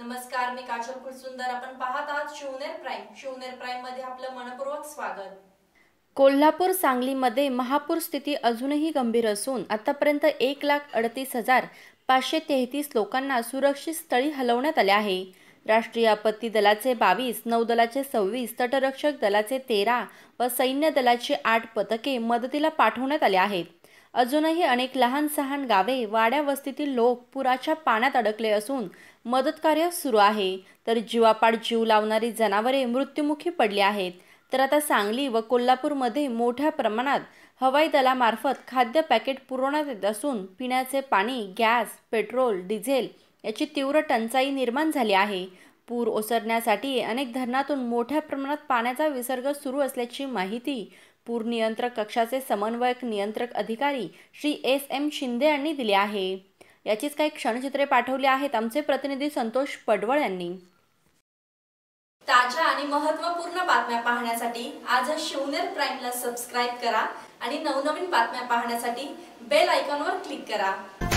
नमस्कार मी काजल कुलसुंदर आपण पाहत आहात शिवनेर प्राईम शिवनेर प्राईम मध्ये आपलं मनपूर्वक स्वागत कोल्हापूर सांगलीमध्ये महापूर स्थिती अजूनही गंभीर असून आतापर्यंत एक लाख अडतीस हजार पाचशे तेहतीस लोकांना सुरक्षित स्थळी हलवण्यात आले आहे राष्ट्रीय आपत्ती दलाचे बावीस नौदलाचे सव्वीस तटरक्षक दलाचे तेरा व सैन्य दलाचे आठ पथके मदतीला पाठवण्यात आले आहेत अजूनही अनेक लहान सहान गावे वाड्या वस्तीतील लोक पुराच्या पाण्यात अडकले असून मदतकार्य सुरू आहे तर जीवापाड जीव लावणारी जनावरे मृत्युमुखी पडली आहेत तर आता सांगली व कोल्हापूरमध्ये मोठ्या प्रमाणात हवाई दलामार्फत खाद्य पॅकेट पुरवण्यात येत असून पिण्याचे पाणी गॅस पेट्रोल डिझेल याची तीव्र टंचाई निर्माण झाली आहे पूर ओसरण्यासाठी अनेक धरणातून मोठ्या प्रमाणात पाण्याचा विसर्ग सुरू असल्याची माहिती पूर नियंत्रक कक्षाचे समन्वयक नियंत्रक अधिकारी श्री एस एम शिंदे यांनी दिली आहे याचीच काही क्षणचित्रे पाठवली आहेत आमचे प्रतिनिधी संतोष पडवळ यांनी ताज्या आणि महत्वपूर्ण बातम्या पाहण्यासाठी आज शिवनेर प्राईमला सबस्क्राईब करा आणि नवनवीन बातम्या पाहण्यासाठी बेल आयकॉनवर क्लिक करा